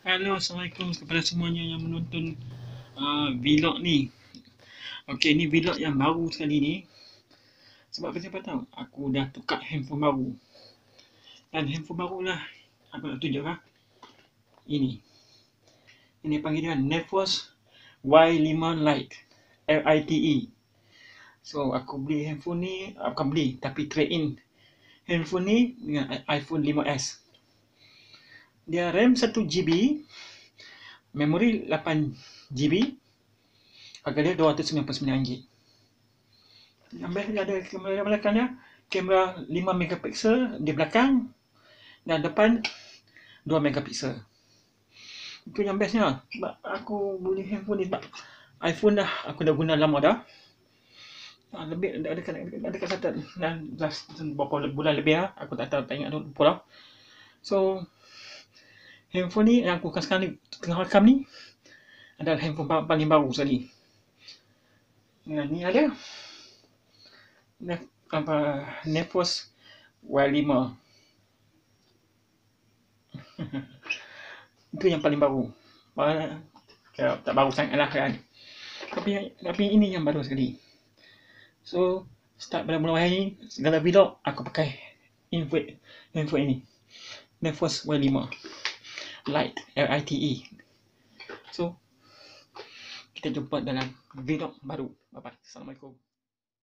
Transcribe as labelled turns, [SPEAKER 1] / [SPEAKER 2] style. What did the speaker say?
[SPEAKER 1] Hello, Assalamualaikum kepada semuanya yang menonton uh, vlog ni Okay, ni vlog yang baru sekali ni Sebab apa siapa tahu, aku dah tukar handphone baru Dan handphone baru lah, apa nak tunjuk lah Ini Ini panggil dia kan, Nefos Y5 Lite L-I-T-E So, aku beli handphone ni, aku beli tapi trade in Handphone ni dengan iPhone 5S dia RAM 1 GB, memori 8 GB, harga dia 299 GB. Ambil dia ada kamera di belakangnya, kamera 5 megapiksel di belakang dan depan 2 megapiksel. Itu yang bestnya. Sebab aku beli handphone ni sebab iPhone dah aku dah guna lama dah. Ha, lebih ada ada ada satu dan last beberapa bulan lebih ah aku tak tahu tak ingat tu lupa So Handphone ni yang aku akan sekarang ni, tengah rakam ni adalah handphone paling baru sekali. Nah, ni ada. Ne apa Nepos Y5. Itu yang paling baru. Tak ya, tak baru sangat lah kan. Tapi, tapi ini yang baru sekali. So, start pada mula hari ini, segala vlog aku pakai handphone, handphone ini. Nepos Y5 light L I T E so kita jumpa dalam video baru bye bye assalamualaikum